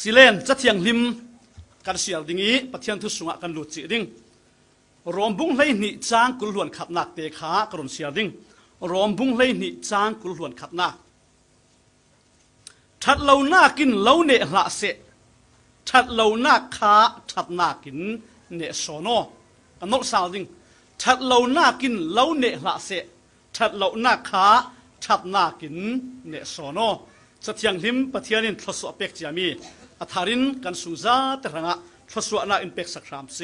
สิเลนจะเทียงลิมกันเสียดิ่งอีประเทียนทุสุงะกันหลุจีดิ่งรอมบุ้งเลยหนีจ้างกุลหลวนขับหนักเตะขากรนเสียดิ่งรอมบุ้งเลยหนีจ้างกุลหลวนขับหนักถัดเลาหน้ากินเลาเนะละเสะถัดเลาหน้าขาถัดหน้ากินเนะโซโนกันนกสาวดิ่งถัดเลาหน้ากินเลาเนะละเสะถัดเลาหน้าขาถัดหน้ากินเนะโซโนจะเทียงหิมประเทียนินทศเป็กจามีอธารินกันสุจาตระงะทศวรรษาอินเป็กสักครามเส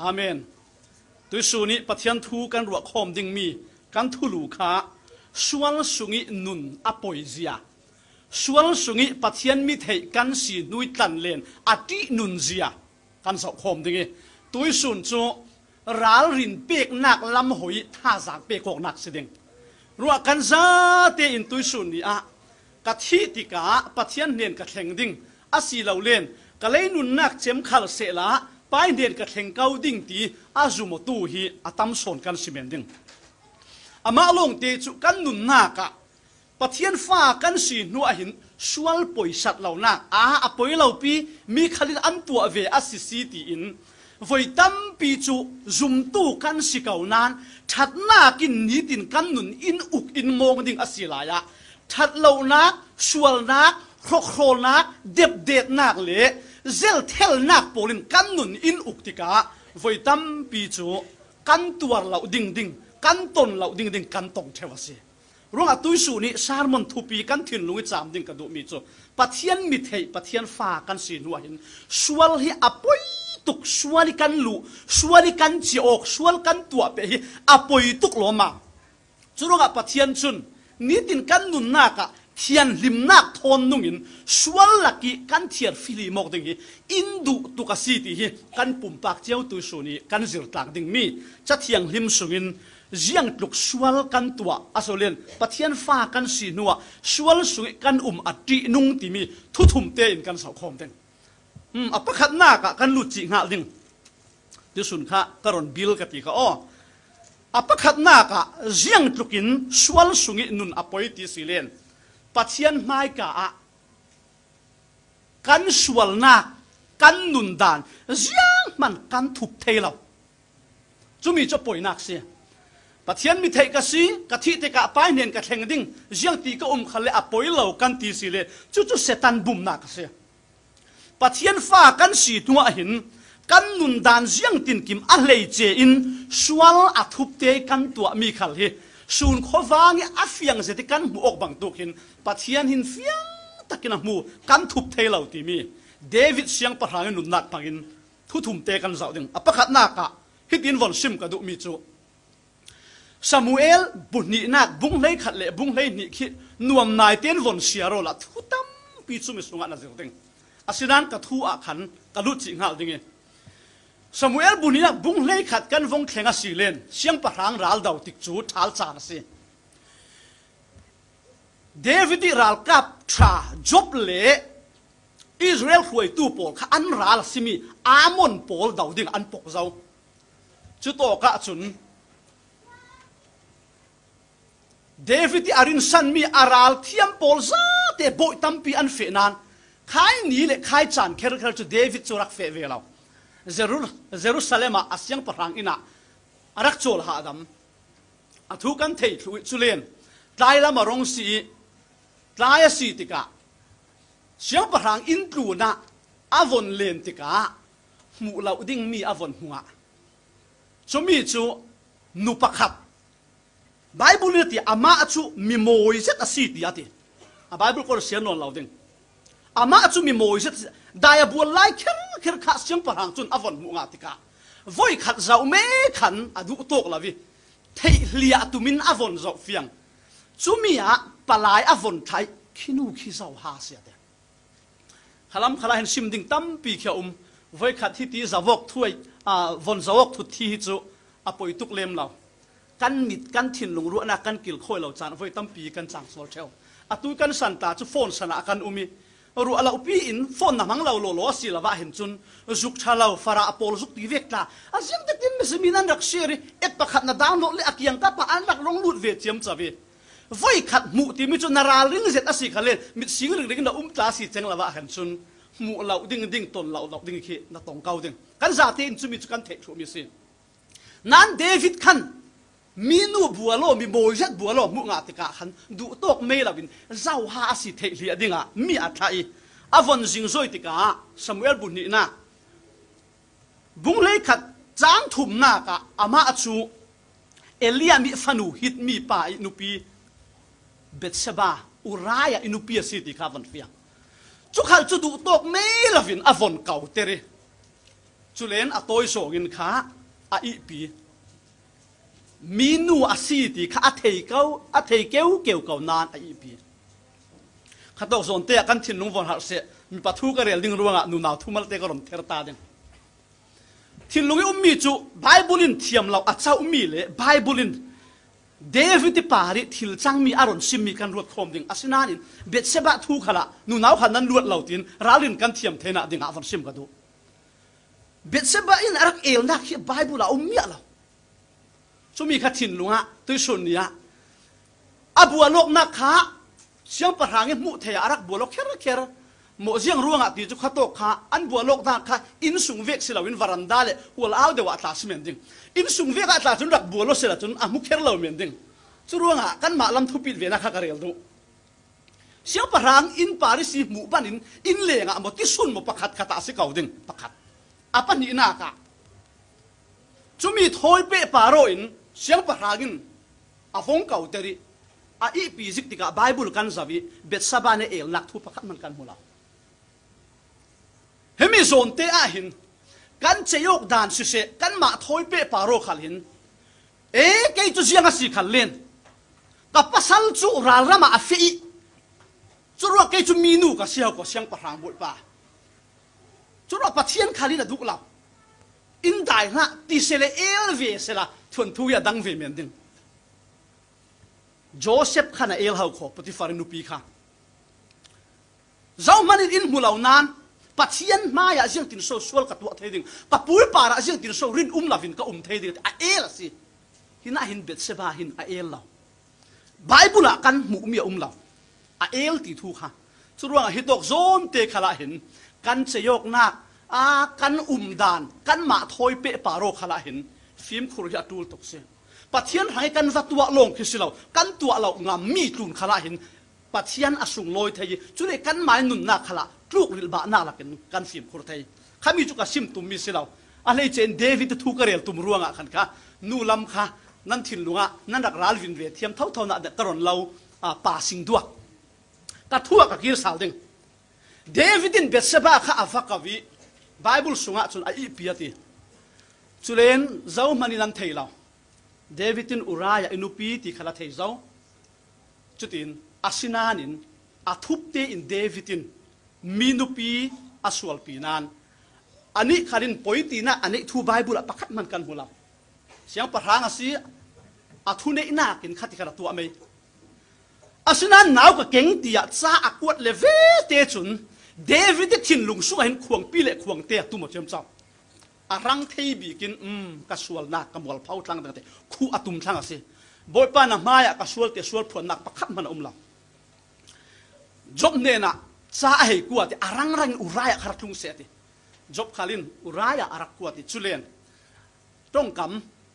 อามนตุยสุนี้ปฏิยันทูกันรัวคอมดิงมีกันทุลูกาส่วนสุงีนุนอปอยเซียส่วนสุงีปฏิยันมีเทกันสีนุยตันเลนอดีนุนเซียกันสักคอมดิงตุยสุนจูรัลรินเปกนักลำหอยท่าสักเปกหกนักเสียงรัวกันจาเตอินตุยสุนีอ่ะกทีติกาปัจจียเนียนกะแข่งดิ่งอาศิเลาเลนกะเลยนุนนักเจมขัลเสละไปเนียนกะแข่งเกาดิ่งตีอาจุมตูฮีอาตัมสนกันสิเมนดิ่งอามาลงเตจุกันนุนนักะปัจจียฟ้ากันสีนัวหินสวลปอยสัตเหล่านักอาอปอยเหล่าปีมีขลิอันตัวเวอาศิสีตีอินววยตั้มปีจุ zoom ตู้กันสิเกานานชัดหน้ากินนีดตินกันนุนอินอุกอินมองดิ่งอาศิลายะชัดเลวนักสวลนักโครโครนักเด็บเด็ดนักเละเซลเทลนักโปลินกันนุนอินอุกติกาไว้ตั้มปีจูกันตัวเราดิ่งดิ่งกันตนเราดิ่งดิ่งกันตงเทวสีรวงอตุยสูนี้สารมันทุปีกันถิ่นลุงจามดิ่งกระดูมีจูปะเทียนมิเทยปะเทียนฟ้ากันสีนัวหินสวลฮหอปุยตุกสวลิกันลุสวลิกันจีออกสวลกันตัวเปฮอปุยตุกลมาจุรงอปะเทียนชุนนี่ตินกันนุนนักเทียนลิมนักทนนุ่งอินสวลลักีกันเทียนฟิลีมอกดิ่งอินดูตุกสธต์กันปุ่มปากเจ้าตุสุนีกันจิรตากดิ่งมีจะเทียงลิมสุงินยจีงตุกสวลกันตัวอาโซเลนปะเทียนฟ้ากันสีนัวสวลสุงกันอุ่มอดีนุ่งติมีทุทุมเตียนกันสาวคอมเต็งอืมอปะขัดหน้ากกันลุจิงหาดิ่งดิสุนค่ะกรอนบิลกติกาอ้ออาปะขัดนักอะเสียงตุกินสวลสุงินุนอภัยที่สิเลนปัจเจียนไม่กะอะคันสวลนักกันนุนดานเสียงมันคันทุบเทล่ะจุมีจะป่วยนักเสียปัจเจียนมีเทกะสีกะที่เทกะไปเนียนกะเทงดิ่งเสียงตีก็อุ้มขัเลยอภัยเหล่าคันที่สิเลนจุจุเซตันบุมหนักเสียปัจเจียนฟ้ากันสีตัวหินกันนุนดานเสียงตินกิมอะไรเจอินสวลอทุบเตกันตัวมีขัลฮสูนขวางอัฟยังเจติกันหมู่อกบังตุกินปัทยนหินเสียงตะกินหมู่กันทุบเทเหล่าตีมีเดวิดเสียงประหารนุนนัดพังอินทุทุมเตกันเสาดึงอปะขัดนาคะฮิตอินวอนซิมกระดุมีจูสมูเอลบุญนีนักบุ้งเลยขัดเละบุ้งเลยนิคิดนวมนายเตียนวอนเสียรอละทุตั้มปีสุมิสุงันนะเสียงตึงอาศินันกระทู้อาขันกระลุจิงหัดึงเงสมุเอลบุนีนกบุ้งเล่ขัดกันวงแข่งสีเลนเสียงประหางรัลดาวติจูทัลซานสิเดวิดรัลกับชาจบเล่อิสราเอลหวยตูปอลข้าอันรัลสิมีอามอนปอลดาวดิ่งอันปกเจ้าจุดโตกะจุนเดวิดอารินสันมีอารัลเทียมปอลซาเตบยตัมปีอันเฟนานใครนี่เลยใครจานเคอร์เคอร์จุดเดวิดจุรักเฟเวลาเยรูซาเล็มอาเซียงปรังอินะรักจจลฮาดัมอาทุกันเทถุยจุเลนตายละมารองสีตายสีติกาเสียงพระังอินทตูนะอวอนเลนติกาหมู่เราดิ้งมีอวอนหัวชมีจูนุปขับไบเบิลนี่อามาจูมีโมยเซตสีติยาติอาไบเบิลก็เสียนลเราดิ้งอามาจูมีโมยเซตดายบัวไล่เข็มเข็มขาเสียงปรังจุนอวันมุงอาติกาวยขัดเจ้าเมขันอดุตกลาวิเทียลียตุมินอวันเจ้าเฟียงจุมีอะปลายอวันไทยขี้นูขี้เจ้าหาเสียเดขลัมขลาเห็นชิมดิ่งตั้มปีเขียวอุมวยขัดที่ตีสาวกถ้วยอ่าวันสาวกทุกที่จุอปอยตุกเลมเรากันมิดกันถิ่นลงรั้วนะกันกิลโคยเราจานวยตั้มปีกันจางสโดเชียวอตุกันสันตาจุฟฟนสนะกันอุมีรู้อะไรปีอินฟอนนั่งเราโลโลสิลาวะเห็นจนสุขชาลาฟาราอพอลสุกที่เวกตาอาจจะติดมิสมินันรักเชอยร์เอ็ดประคัตนาดาวโลเลอกียงกับอันรักลงลุดเวียเจียมจาวีไว้ขัดมู่ที่มิจุนาราลิงเซตอสิขาเลนมิสิงหรือเรื่องนั้นอุ้มตาสิเจงลาวะเห็นจนมู่เราดิ่งดิ่งต้นเราเราดิ่งขี้นัดตรงเกาดิ่งกันซาตินจุมิจุกันเทคโชมิสินนั้นเดวิดขันมีนูบัวโลมีโบยัดบัวโลมุงาติกาขันดูตกเมลาวินเจ้าฮาสิเทลียดิงะมีอัตไทอวันสิงซยติกาสมุเอลบุนีนะบุงเลขัดจางถุมนากะอามาอจูเอลียมีฟันูฮิตมีป่าอินุปีเบ็ดเชบาอุรายอินุปีสิติกาวันเฟียงจุขัลจุดูตกเมลาวินอวันเก่าเตเรจุเลนอตอยโสกินขาอีปีมีนูอาศีตีข้าอทเอกาอเทเกวเกี่ยวกับนานไอีพีข้าตกส่นเตะกันทิ่นลุงันหักเสมีปัทุกเรียลิงรวงอ่ะนูนาวทุมาเตะกัมเทรตาเดงทิ่นลุงอุ้มมีจูไบบุลินเทียมเราอัจฉรอุ้มมีเลยไบบุลินเดวิดปาริทิลจังมีอารมณ์ซิมมีการรวดคมดิ่งอาศินานินเบ็ดเสบะทุกขละนูนาวขันนั้นรวดเหล่าตินราลินกันเทียมเทนะดิ่งอาฟันซิมกันดูเบ็ดเสบะอินรักเอลนักเขียไบบุลาอุ้มมีเรชุมีขัดถิ่นลุงอะตุยสุนนี่ะอบัวโลกนักขะเสียงประหางมุเทียรักบัวโลกเครเครหมอเสียงร่วงอะตีจุขโตกขะอันบัวโลกนักขะอินสุงเวกสิลาวินวารันดาเลหัวเอาเดวะตาสเมนดิงอินสุงเวกอัตลาจุนรักบัวโลกสิลาจุนอะมุเครเลวเมนดิงจุร่วงอะกันมาลำทุบปิดเวนักขะกระเรียลดูเสียงประหางอินปาริสีหมู่บ้านอินอินเลงอะหมติสุนมประคัดขดตาสิเก่าดิงประคัดอะปันนีนากะจุมีทอยเปะปาโรอิน siang pahagin afong kau teri a i pizik tika bible kan zawi bet sabane el nak thu pakhat man kan mula hemi zon te a hin kan cheyok dan si se kan ma thoi pe paro khal hin e ke tu jiang asi khal len ka pasal chu ral rama a fi churu ke chu minu ka siaw ko siang parang bul pa churu pathian khali na duk la in dai na ti sele el ve sela thuần thu ya dang ve men ding Joseph khana el hau kho Potiphar nupi kha zau manit in mulau nan pathian ma ya jeng tin so sual ka tu thei ding papul para jeng tin so rin um lavin ka um thei ding a el si hina hin bet seba hin a el law bible kan mu um ya um law a el ti thu kha churuang hi dok zom te khala hin kan cheyok na a kan um dan kan ma thoi pe paro khala hin ฟิล์มคุรยาตูลตกเสียงปัจเจียนหายกันวัตัวลงคือสิเรากันตัวเรางามมีตุนขลาเห็นปัจเจียนอสุงลอยไทยจุดเอกันหมายหนุนนาขลาลูกรือบ้านนาละกันกันฟิล์มคุรไทยขามีจุกสิมตุมมีสิเราอะไรเจนเดวิดทุกเรียลตุมร่วงอ่ะขันค่ะนูลำคะนั่นถิ่นลุงอ่ะนั่นรักราลวินเวียเทียมเท่าเท่านั้นแต่ตรอนเราป่าสิงดัวกระทั่วกับกีรสาวดึงเดวิดินเบสเซบาข้าอาฟกวีไบเบิลสุงอ่ะจนอีพียตีจุเลนเจ้ามันนังเทยเราเดวิดินอุรายาอินุปีติขลาเทยเจ้าจุดินอาศินานินอาทุบเตอินเดวิดินมีนุปีอาสวลปีนานอันนี้คารินปอยตีนะอันนี้ทูไบบุระประคัดมันกันหัวเราเสียงประหางอาศีอาทุเนิน่ากินขัดขนาดตัวไม่อาศินาหนาวกับเก่งตียะซาอักวดเลเวเตจุนเดวิดทินลุงสู้เห็นขวงปีเลกขวงเตะตุ่มเจมซจ้ arang rang thei bi kin um ka sual nak ka mol phau tlang te khu atum tlang ase boy pa na maya ka sual te sual phon nak pakhat man umla job ne na cha hei ku ati arang rang uraya khar thung se ati job khalin uraya arak ku ati chulen tong kam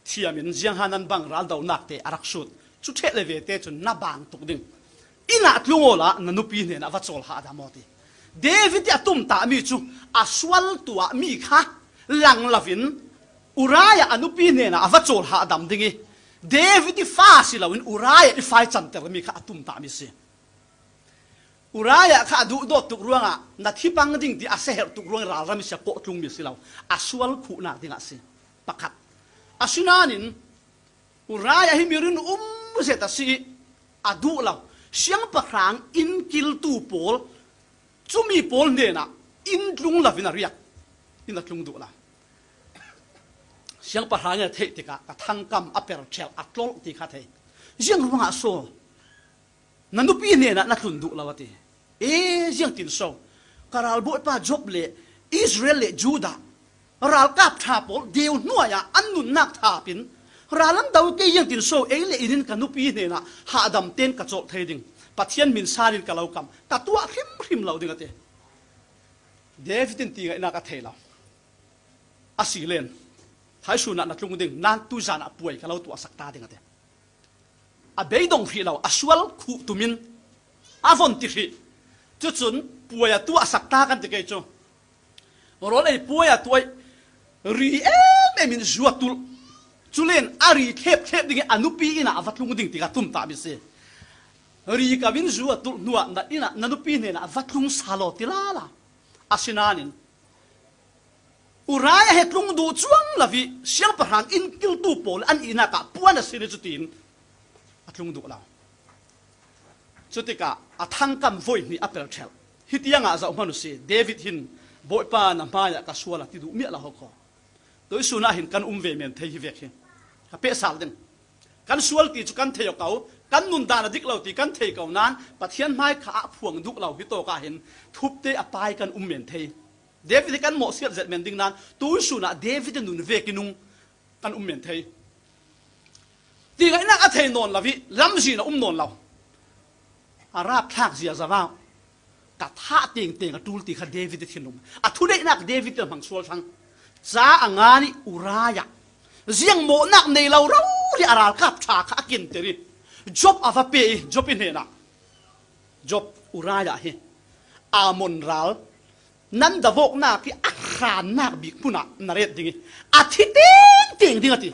thiamin jiang hanan bang ral dau nak te arak sut chu the le ve te chu na bang tuk ding ina tlungola na nupi ne na vachol ha da moti david atum ta mi chu aswal tua mi kha ลังลาวินอุรายอนุปีเนนะอวัจโอลหาดำดิ่งเดวิดฟาสิลาวินอุรายไฟจันเตอร์มีข้าตุ้มตามิสิอุรายข้าดูดตุกรวงอ่ะนัดทีปังดิ่งที่อาเซฮ์ตุกรวงรารามิสโกตุงมิสิลาวอาสวัลคูนาดิ่งอาเซปักัดอาสุนานินอุรายหิมิรินอุมเซตาสิอาดูเราเสียงประครางอินกิลตูโอลจุมีโอลเนี่ยนะอินจุงลาวินาเริยกอินจุงดูละ siang pahanya thei tika ka thangkam aper chel atlol ti kha thei jiang runga so na nupi ne na na thun du lawati e jiang tin so karal bo pa job le israel le juda ral kap tha pol deu nuaya annun nak tha pin ralam dau ke yang tin so e le irin ka nupi ne na ha adam ten ka chol thei ding pathian min sarin ka laukam ka tua khim khim lo ding ate david tin ti na ka thei la, asilen haisu na natlung ding nan tu jana puai kalau tu asakta ding ate a beidong hi lo aswal khu tumin avon ti hi chu chun tu asakta kan ti ke chu ro nei puai tuai ri em em in zuatul chulen ari khep khep ding anupi ina avatlung ding ti ka tum ta bi se ri ka bin zuatul nuwa na ina nanupi ne na avatlung salo tilala asinanin urai a het lung du chuang la vi siang parhan in kil tu pol an ina ka puan a sin chutin atlung du la chutika athang kam voi ni apel thel hitianga za manusi david hin boi pa na ma ya ka suala ti du mi la hokho tôi suna hin kan um ve men thei hi vek hin ka pe sal den kan sual ti chu kan thei kau kan nun da na dik lo ti kan thei kau nan pathian mai kha phuang duk lo hi to ka hin thup te apai kan um men thei David kan mo siat zet men ding nan tu su na David nun ve kinung kan um men thei ti ga na athei non lavi lam ji na um non law arab à, thak zia à, zawa ka tha ting ting ka tul ti kha David thinum a thu dei nak David te mang sual sang cha angani à uraya ziang mo nak nei law rau ri aral kap tha kha akin teri job ava pe job in na job uraya he amon ral นั่นดาวกน้าที่อาคารน้าบิกพุน่ะนเรศดิ่งอาทิตย์ริงงดิ่งอาทิ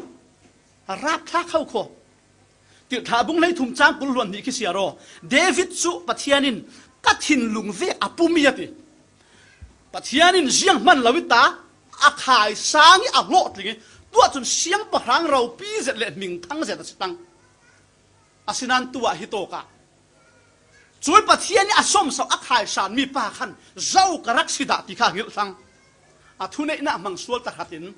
รับท่าเข้าโคติดทาบุ้งเลยทุ่มจ้างกุลวนนี้คิเสียรอเดวิดสุปัทยานินกัดหินลุงเวอปุมียติปัทยานินเสียงมันลวิตาอาคายสางอักโลดดิ่งตัวจนเสียงประหางเราปีเสร็จเลยมิงทั้งเสร็จตั้งอาศินันตัวฮิโตกา chuối bát hiền à som sau ác hại sản mi pa khăn rau cả rắc sida thì khang hiểu thăng à thu này na mang suol ta hạt in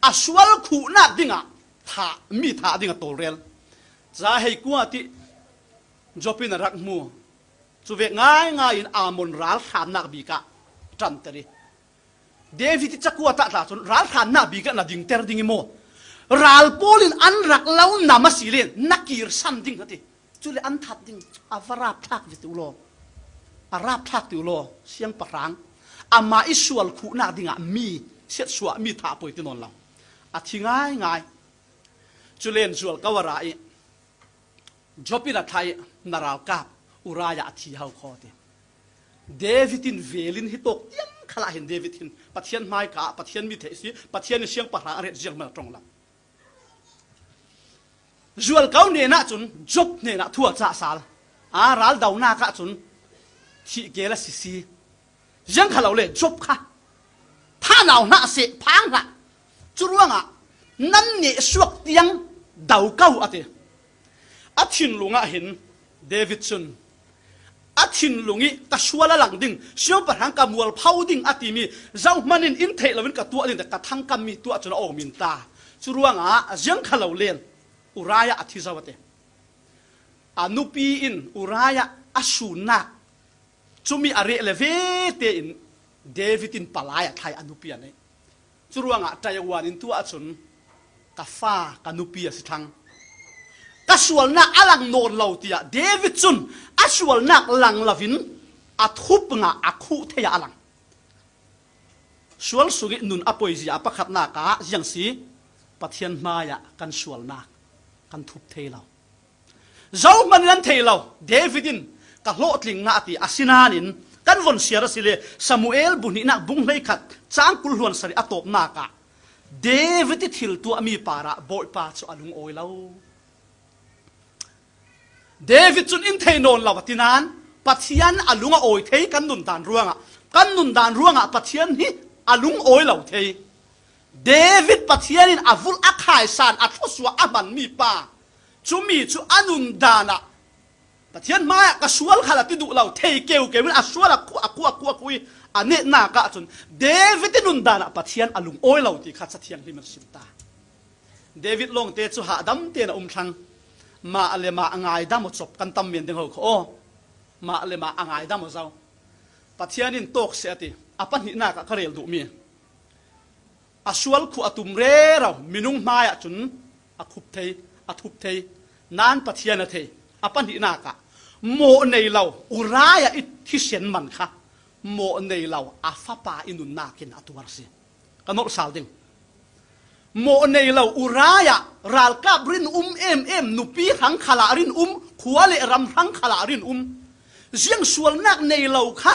à suol khu na dinga thả mi thả dinga tổ rel giá hay qua thì jopin rắc mu chu ve ngay ngai in amon ral khan nak bi ka tran tari david chakua ta ta chon ral khan na bi ka na ding ter ding mo ral polin an rắc lau namasile nakir sam ding hati จุลอันทัดดิ่งอาวราพทักวิตุโลอาราพทักติโลเสียงปะรังอามาอิสวลคูนาดิ่งอ่ะมีเสียสวมีท่าปวยตินนลองอาทิง่ายง่ายจุเลนสวลกวรายจบินาไทยนาราวกาบอุรายาทีเฮาคอเตเดวิดินเวลินฮิตกยังขลาเห็นเดวิดินปัทเชียนไม้กะปัทเชียนมีเทสีปัทเชียนเสียงปะรังเรียเสียงมาตรงหลังจวลเกขาเนน่าจุนจุบเนี่าทั่วจ่าสาลอาราลดาวน่ากะจุนที่เกลสิสียังขาเราเลยจบค่ะท่านเอาหน้าเสพพังละจุรวงอ่ะนั่นเนี่ยสวกยังดาวเก้าอ่ะที่อัฐินลุงอ่ะเห็นเดวิดสันอัฐินลุงอีตาชัวละหลังดิ่งเชื่อประหังกมวลเผาดิ่งอัติมีเจ้ามันอินเทลวินกัตัวอิ่งแต่กระทั่งกามีตัวจุนโอกมินตาจุรวงอ่ะยังขาเรเลย uraya athi zawate anupi in uraya asuna cumi are leve in david in palaya thai anupi ane churuanga taiwan in tu achun kafa kanupia sithang kasual na alang non lautia david chun asual nak lang lavin athup nga akhu theya alang sual sugi nun apoizia pakhat na ka jiang si pathian maya kan sual nak kan thup thei lo zau man lan thei lo davidin ka lo tling na ti asinanin kan von siara sile samuel buni na bung lei khat chang kul huan sari atop na ka david thil tu ami para boy pa chu alung oi lo david chun in thei non lawatinan à pathian alunga à oi à thei kan nun dan ruanga kan nun dan ruanga pathian hi alung oi lo thei David pathianin avul akhai san athoswa aman mi pa chumi chu anun dana pathian ma ka sual khala ti du lau thei keu ke min asuala ku aku aku aku ane na ka chun david nun dana pathian alung oi lau ti kha cha thiang lim simta david long te chu ha dam te na um thang ma ale ma angai dam chop kan tam men ding ho kho oh, ma ale ma angai dam zau pathianin tok se ati apan hi na ka karel du mi อสชวลคุอตุมเร่ามินุงมาจุนอคุบเทอาทุบเทนานปะเทียนเทอปันหินากะโมในเ่าอุรายอิทิเสียนมันค่ะโมในเ่าอาฟาปาอินุนนากินอตุวรสิกันนกสาวดิงโมในเ่าอุรายะรัลกับรินอุมเอ็มเอ็มนุปีหังขลารินอุมขวเลรำหังขลารินอุมเสียงสวนนักในเ่าค่ะ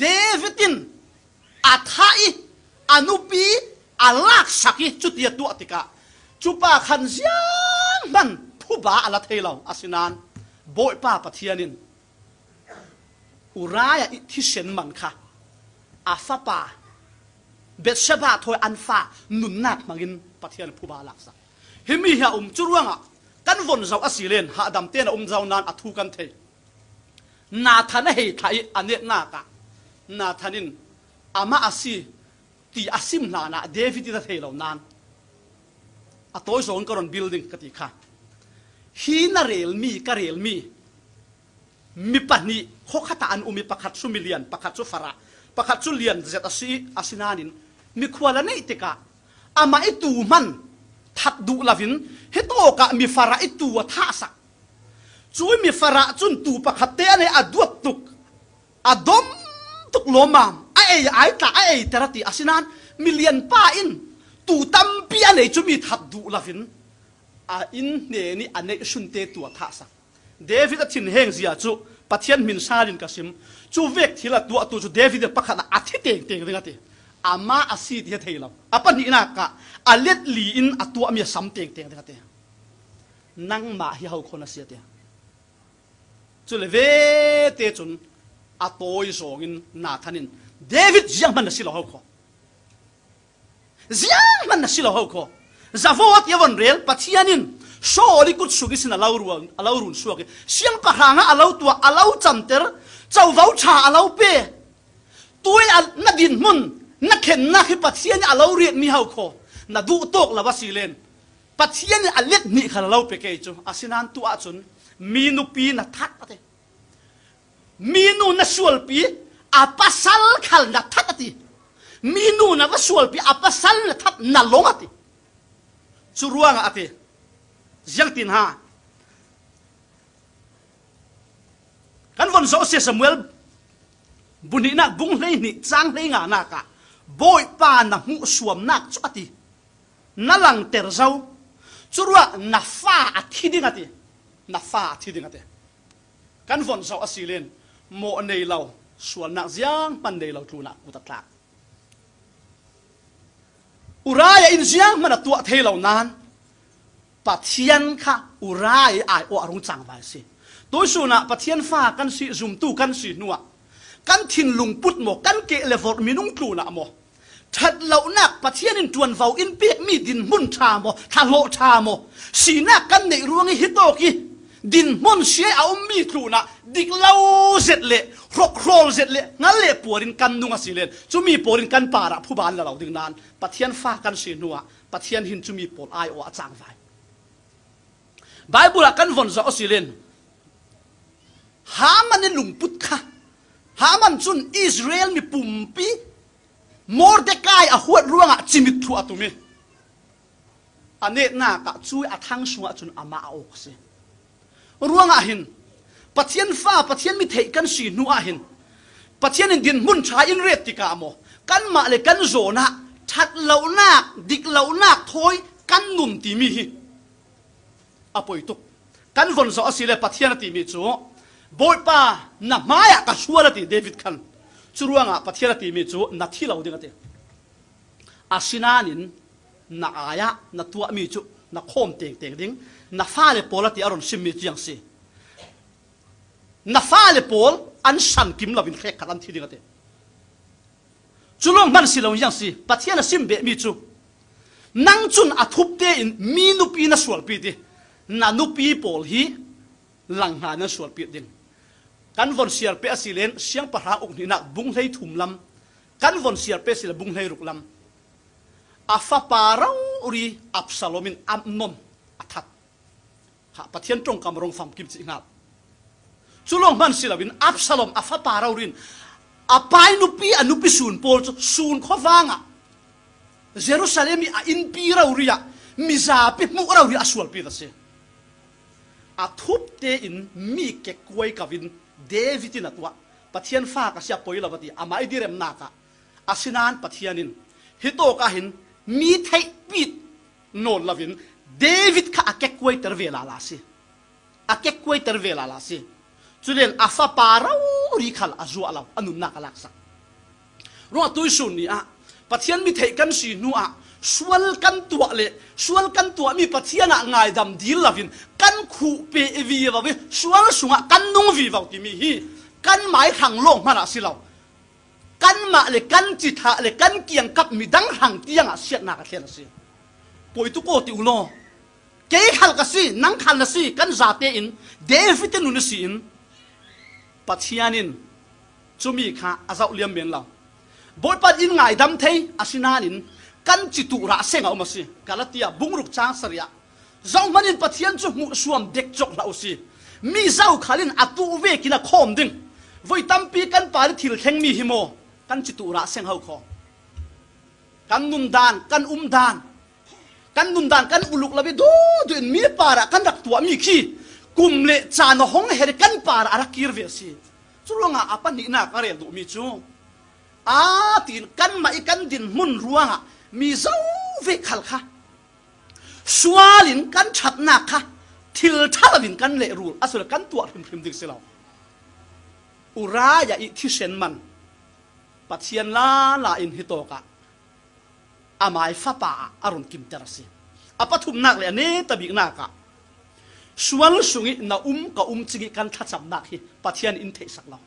เดวิดินอาทไห anupi alak saki chutia tu atika chupa khan sian man phuba ala thelo asinan boy pa pathianin uraya ithi sen man kha afa pa betseba thoi anfa nunnat mangin pathian phuba laksa himi ha um churuanga kan von zau asilen ha dam ten um zau nan athu kan the na thana hei thai anet na ka na thanin ama asi ที่อาศิมนานะเดวิดทจะเทเรานานอตัวสองกรอนบิลดิ่งกติค่ะฮีนาเรลมีกเรลมีมีปัญีขอขตาอันอุมีประคัดสุมิเลียนประคัดสุฟาระประคัดสุเลียนจะตัสีอาศินานินมีควารในติกะอามาอิตูมันทัดดูลาวินเฮตโอกะมีฟาระอิตัวท่าสักช่วยมีฟาระจุนตูประคัดเตะในอดวดตุกอดอมตุกโลมาม ai ai ta ai terati asinan million pa in tu tam pi ane chumi thap du lavin a in ne ni ane shunte tu tha sa david athin heng zia chu pathian min sarin kasim chu vek thila tu atu chu david pakhala athi teng teng ringa te ama asi dia theilam apa ni na ka alet li in atu ami sam teng teng ringa te nang ma hi hau khona sia te chu le ve te chun a toy songin na thanin david ziang man na silo ho kho ziang man na silo ho kho zavot yevon rel pathianin so oli kut sugi sin alau ruang alau run suake siang paranga alau tua alau chanter chau vau cha alau pe tuai na din mun na khen na khi pathian alau riat mi hau kho na du tok lawa silen pathian alet ni khala lau pe ke chu asinan tu achun mi nu pi na that pate mi nu na sual pi apasal khal na that ati minu na vasual pi apasal na that na long ati churuanga ati ziang tin ha kan von zo se samuel buni na bung lei ni chang lei nga na ka boy pa na mu suam nak chu ati na lang ter zau churwa na fa athiding ati na fa athiding ati kan von zo asilen mo nei lau ส่วนนักยังปันเดเราทูนักอุตตะอุรายอินเซียงมันตัวเทเหล่านั้นปัจเจียนค่ะอุรายไอาออรุงจังไปสิตัวส่วนัขปัจเจียนฟ้ากันสิจุ่มตู้กันสินัวกันทินลุงปุดหมกันเกลฟอร์มินุงตูนักหมอถัดเหล่านักปัจเจียนจวนเฝ้าอินเปียกมีดินมุนชาหมทะโลชาหมสีนักกันในรวงฮิโตกี้ดินมนเชียเอามีครูนะดิกเล่าเสร็จเลยรกรอลเสร็จเละงั้นเละปวดินกันนุงสิเลนจุมีปวดินกันป่าระผู้บานเราดึงนานปะเทียนฟ้ากันสีนัวปะเทียนหินจุมีปวดไอโออาจางไฟไบบบิลกันฝนจะอสิเลนหามันในหลุงพุทธะหามันจุนอิสราเอลมีปุ่มปีมอร์เดกายอหัวร่วงอะจิมิทัวตุมีอันนี้น่ากะช่วยอะทังสัวจุนอามาออกสิ ruang a hin pathian fa pathian mi thei kan si nu a hin pathian in din mun tha in ret ti ka mo kan ma le kan zo na that lo nak dik lo nak thoi kan nun ti mi hi apoi tu kan von zo asile pathian ti mi chu boy pa na maya ka suara ti david khan churuanga pathian ti mi chu na thi lo dinga te asinanin na aya na tua mi chu na khom teng teng ding na fa le pol ati aron sim mi chiang si na fa le pol an san kim lovin khe khalan thi dinga te chulong man si lo yang si pathian sim be mi chu nang chun a thup te in mi nu pi na sual pi ti na nu pi pol hi lang ha na sual pi din kan von siar pe asilen siang para uk ni na bung lei thum lam kan von siar pe sila bung lei ruk lam afa parau uri absalomin amnon athat ha pathian tong kam rong fam kim chi ngap chulong man silawin absalom afa paraurin apai nupi anupi sun pol sun khowanga jerusalem a ya, in pirauria mizapi mu rauria asual pi se a thup te in mi ke koi kavin david in atwa pathian fa ka sia poilawati amai direm naka asinan pathianin hito ka hin mi thai pit non lavin david a ke kuai tervela la si a ke kuai tervela la si chulen a fa parau ri khal azu ala anu na kalak sa ro tu sun ni a pathian mi thei kan si nu a sual kan tua le sual kan tua mi pathian a ngai dam dil lavin kan khu pe vi wa ve sual sunga kan nung vi wa ti mi hi kan mai khang long mana si lau kan ma le kan chi tha le kan kiang kap mi dang hang tiang a siat na ka thela si poi tu ko ti ulo ke khal cái gì, nang khal na si kan za te in david te nun si in in, pathianin chumi kha azau liam men law boi pat in ngai dam anh in, kan chỉ tu ra xe se nga omasi galatia bungruk chang saria zong manin pathian chu mu suam đẹp chok law si mi zau khalin atu ve kina khom ding voi tampi kan par thil kheng mi himo kan chỉ tu ra xe hau kho kan num đan, kan um đan kan nun kan uluk labi do tuin mi para kan rak tua mi ki kum le chan hong her kan para ara kir ve si chulonga apa ni na kare du mi chu a tin kan ma ikan din mun ruanga mi zau ve khal kha sualin kan chat na kha thil thalawin kan le rul asul kan tua phim phim dik selaw uraya i thi sen man pathian la la in hitoka amai fapa arun kim terasi apa thum nak le ane tabi na ka sual sungi na um ka um chingi kan thacham nak hi pathian in thei sak lo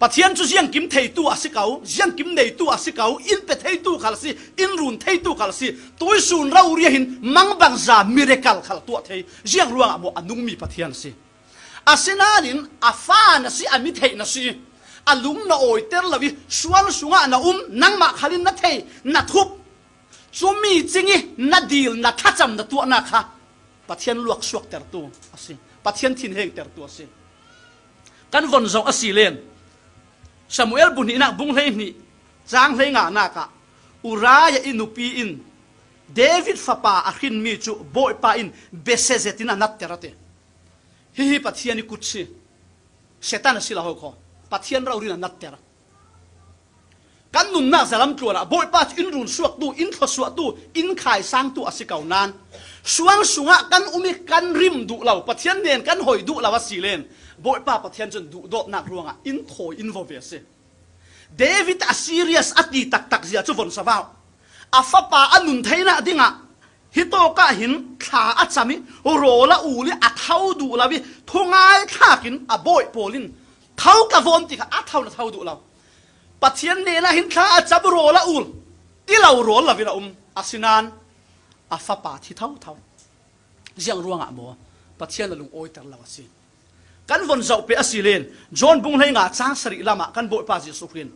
pathian chu jiang kim thei tu asikau jiang kim nei tu asikau in pe thei tu khalsi in run thei tu khalsi toy sun ra uria hin mang bang za miracle khal tu thei jiang ruang mo anung mi pathian si asinanin afan si amit thei na si alung na oi ter lawi sual sunga na um nang ma khalin na thei na thup chumi chingi na dil na thacham na tu na kha pathian luak suak ter tu asi à pathian thin heng ter tu asi à kan von zong asi len samuel bun na bung hlei ni chang hlei nga na ka uraya inupi in david fapa akhin à mi chu boy pa in besezetina nat terate hi hi pathiani kutsi setan sila ho kho ปัทเทียนเราดีนะนัดเตระกันนุ่นนาสลัมตัวละบอยปัจอินรุนสวกตูอินทศสวกตูอินขายสร้างตูวอสิเก่านานสวงสุงะกันอุมกันริมดุเราปัทเทียนเนนกันหอยดุเราวัดสีเลนบอยป้าปัทเทียนจนดุดดนักรวงอินถอยอินวเวสเดวิดอซีเรียสอดีตักตักเสียชุวนสวาวอาฟป้าอันนุ่นเทน่าดิงะฮิตโตกะหินขาอัจฉมิโรละอูลีอัทเทาดูลาวิทงายทากินอบอยโปลิน thâu cả vốn thì cả át thâu là thâu đủ lâu bắt chiến đi là hình thá át à chấp rô là ul đi lâu rô là vì là um asinan à, à phá bà thì thâu thâu riêng ruộng ạ mùa bắt chiến là lùng ôi tạc lâu xin kan von zau pe lên. john bung lei nga chang sari lama kan boi pa jesus christ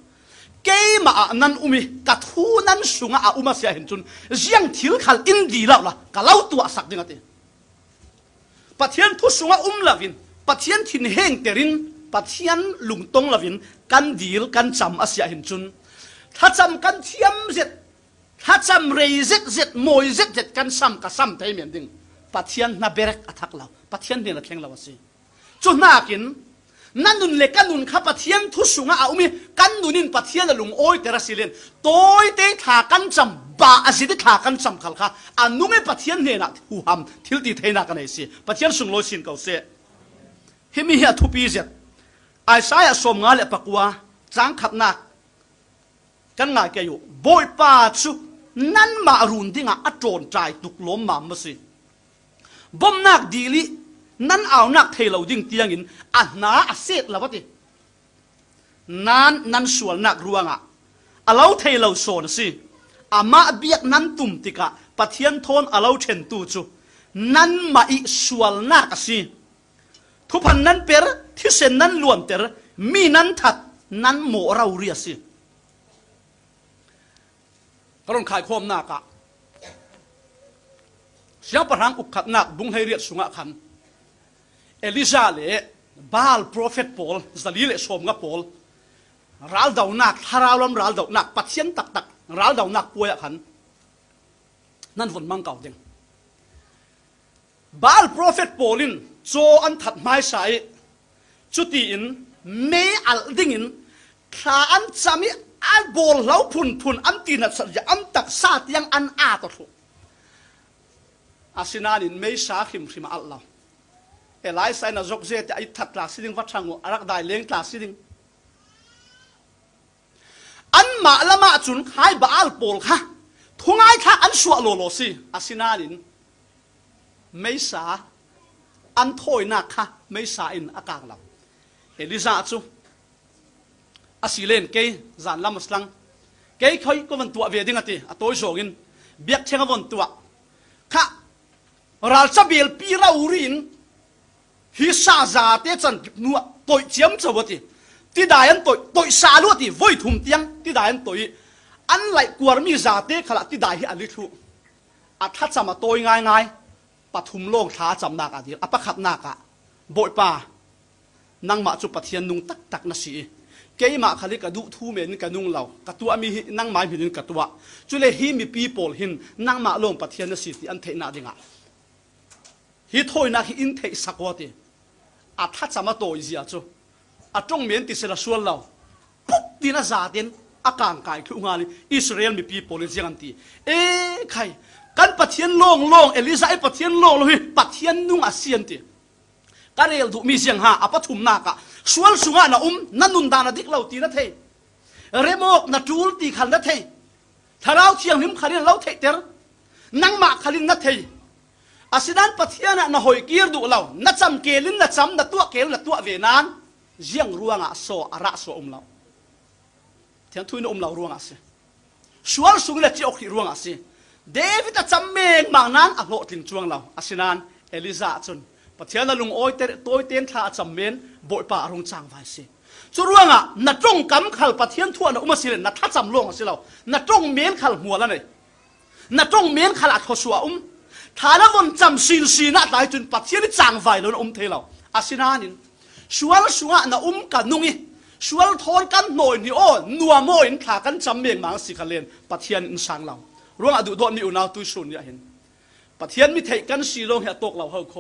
ke ma à nan umi ka thu nan sunga a uma sia hin chun jiang thil khal in lâu là, la ka lau sắc sak dinga te pathian thu sung sunga um vin. lavin pathian thin heng terin ปัจเจียนลุงตงละวินกันดีลกันจำอาเซยหินจุนถ้าจำกันเทียมเจ็ดถ้าจำเรย์เจ็ดเจ็ดมวยเจ็ดเจ็ดกันซ้ำกับซ้ำไทยเหมือนดิ่งปัจเจียนนับเบรกอัฐักเราปัจเจียนเดินละเขยงเราสิจุดน่ากินนั่นนุนเล็กกันนุนข้าปัจเจียนทุสุงอาอุ้มกันนุนินปัจเจียนละลุงโอ้ยเท่ละสิเลนโต้เตะากันจำบาอาศิตถากันจำขลขงคะอันนุ่งเป็นปัจเจียนเนี่ยนะหูหำทิลตีเทน่ากันไอ้สิปัจเจียนสุงลชินเขาเสียเฮมีิฮะทุบีเจ็ดไอ้สายสมงาเละปักว่าจังขับนักกันง่ายแกอยู่บอยป้าชุนั่นมารุนดิ่งอ่ะจนใจตุกล้มมามาสิบ่มนักดีลินั่นเอานักเทเราดิ่งเตียงอินอ่ะนาอัะเสดละวะตินั้นนั่นส่วนนักรวงอ่ะอ่เราเทเราโซนสิอามาเบียกนั้นตุ่มติกะปะเทียนทนอ่เราเชนตูจูนั่นมาอีสวนนักสิคุพันนั้นเปรที่เซนนั้นล้วนเตรมีนั้นทัดนั้นหมเราเรียสิกรงขายความนากะเสียงประหังอุกขัดนักบุงให้เรียกสุงะขันเอลิซาเลบาลโปรเฟตพอลซาลีเลสมกับพอลรัลดาวนักฮาราลัมรัลดาวนักปัดเสียงตักตักรัลดาวนักป่วยขันนั่นฝนมังเก่าเด้งบาลโปรเฟตพอลินโจอันถัดไม่ใส่จุดอินเมื่ออัลดิ่งอินถ้าอันจะมีอันบอลเล่าพุ่นพุ่นอันตีนัดสั์อันตักซาตยังอันอาตทุอาศินานินไม่สาขิมขิมอัลลอฮ์เอลัยไซน์นจกเจตไอทัดลาสิดิงวัดทางอรักได้เลี้ยงลาสิดิงอันมาละมาจุนหายบาลปูลค่ะทุงไอค่ะอันสวโลโลสิอาศินานินไม่สาอันถอยนักค่ะไม่สาอินอากาศลำเอลิซาจูอาศิเลนเกย์จานลำมัสลังเกย์คอยก็วันตัวเวียดิ่งตีอตัวโจกินเบียกเชงวันตัวค่ะรัลซาเบลปีเรารินฮิซาซาเตจันนัวตัวเจียมจวบตีที่ได้ยันตัวตัวซาลุตีไว้ถุมเตียงที่ได้ยันตัวอันไหลกวรมีซาเตขละที่ได้ฮิอันลิทุอัทัศมาตัวง่ายๆปฐุมโลกท้าจำนากาดีอปะขับนากะบอยป่านังมาจุปเทียนนุงตักตักนสีเกยมาคลิกระดูทูเมนกระนุงเหล่ากระตัวมีนั่งไม้ยหินกระตัวจุเลฮีมีปีโปลหินนั่งมาลงปเทียนนสีที่อันเทนาดิงะฮิทอยนักอินเทสักวติอัทัศมาโตอิจยาจูอัจงเมนติเสระส่วนเหล่าปุ๊บดินาซาเดนอาการกายคืองานอิสราเอลมีปีโปลเจียงตีเอ้ใคร kan pathian long long eliza ai pathian long lo hi pathian nung a sian ti karel du mi siang ha apa thum na ka sual sunga na um nanun dana dik lo ti na thei remok na tul ti khan na thei tharau chiang him kharin lo thei ter nang ma khalin na thei asidan pathiana ah na hoi kir du lo na cham kelin na cham na tua kel na tua ve nan jiang ruanga ah so ara so um lo thian thuin um lo ruanga ah se sual sunga chi okhi ruanga se เดวิดจะจำเมงบางนั้นอักโลติงจวงเราอาชินานเอลิซาจนปัจเจนลุงโอ้ยเตตัวเตียนท่าจำเมงบ่อยป่ารุงจางไว้สิจู่ร่วงอ่ะนัดตรงกำขัลปัจเจนทั่วนอุมาสิเลนัดท่าจำลงสิเรานัดตรงเมงขัลหัวละไงนัดตรงเมงขัลอัคสัวอุมท่านละวันจำสิลสีนัดไายจนปัจเจนจางไว้ลุงอุมเทเราอาชินานินสวลสวะนอุมกันนุ่งอีสวลทอนกันหน่อยนี่โอ้หนัวโมอินท่ากันจำเมงมังสิขเลนปัจเจนอินงสังเราร่วงอดุดมีอุณาตุชุนยาเห็นปัทเทียนมิเทกันสีลงเหตกเหล่าเฮาโค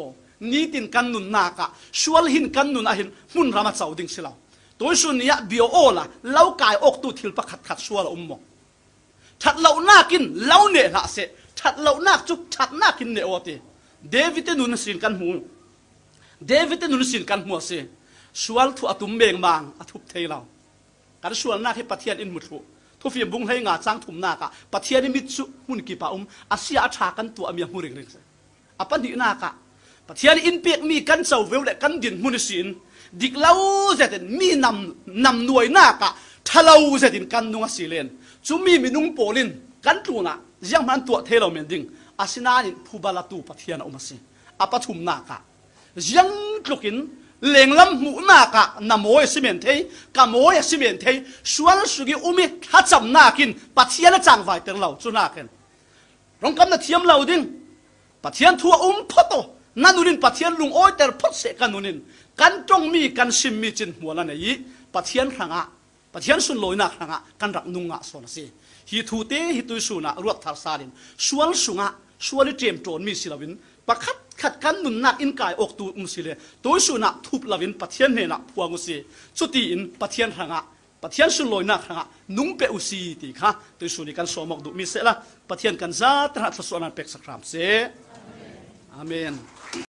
นี่ตินกันนุนนากะชวลหินกันนุนอาหินมุนรามัดเสาดิงสิเราตัวสุนยะเบียวโอละเล่ากายอกตุทิลประขัดขัดชวลอุมมงถัดเล่าหน้ากินเล่าเนละเสถัดเล่าหน้าจุกถัดหน้ากินเนอวติเดวิดนุนสินกันหูเดวิดนุนสินกันหัวเส ชวลทุอตุมเบงบางอทุบเทเราการชวลหน้าที่ปัทเทียนอินมุทูทุฟีบุ้งให้งาจ้างถุมนากะปัทยานิมิตสุมุนกีปาอุมอาเซียอาชากันตัวมียมุริงริงเสอะปันดีนากะปัทยานิอินเปียกมีกันเสาเวลและกันดินมุนสินดิกเล่าเสตินมีนำนำหน่วยนากะทะเลาเสตินกันนุงสิเลนจุมีมินุงโปลินกันตัวนะยังมันตัวเทเลาเมนดิงอาศินานิผู้บาลตูปัทยานอุมาสิอะปัทุมนากะยังกลุกินเลงลำหมูนากะนโมยสิเมนเทยกโมยสิเมนเทยสวนสุกิอุมิฮัจำนากินปัทเทียนจังไวเตงเหล่าจุนาเคนรองกำนัดเทียมเหล่าดิ้งปัทเทียนทัวอุมพตโตนันุนินปัทเทียนลุงโอ้ยแต่พตเสกันนุนินกันจงมีกันชิมมีจินหัวละเนี่ยปัทเทียนหังอ่ะปัทเทียนสุนลอยนักหังอ่ะกันรักนุงอ่ะส่วนสิฮิทูเตฮิตุยสุนะรวดทาร์ซาลินสวนสุงอ่ะสวนเตรียมโจนมีสิลาวินประคับขัดกันนุนนักอินกายออกตูมุสิเลตัวสุนักทุบลาวินปัทเทียนเนนักพวงุสิสุดที่อินปัทเทียนหงะปัทเทียนสุนลอยนักหงะนุ่งเปอุสีติค่ะตัวสุนิกันสวมอกดุมิเสละปัทเทียนกันซาตระทัศนันเป็กสครามเซอเมน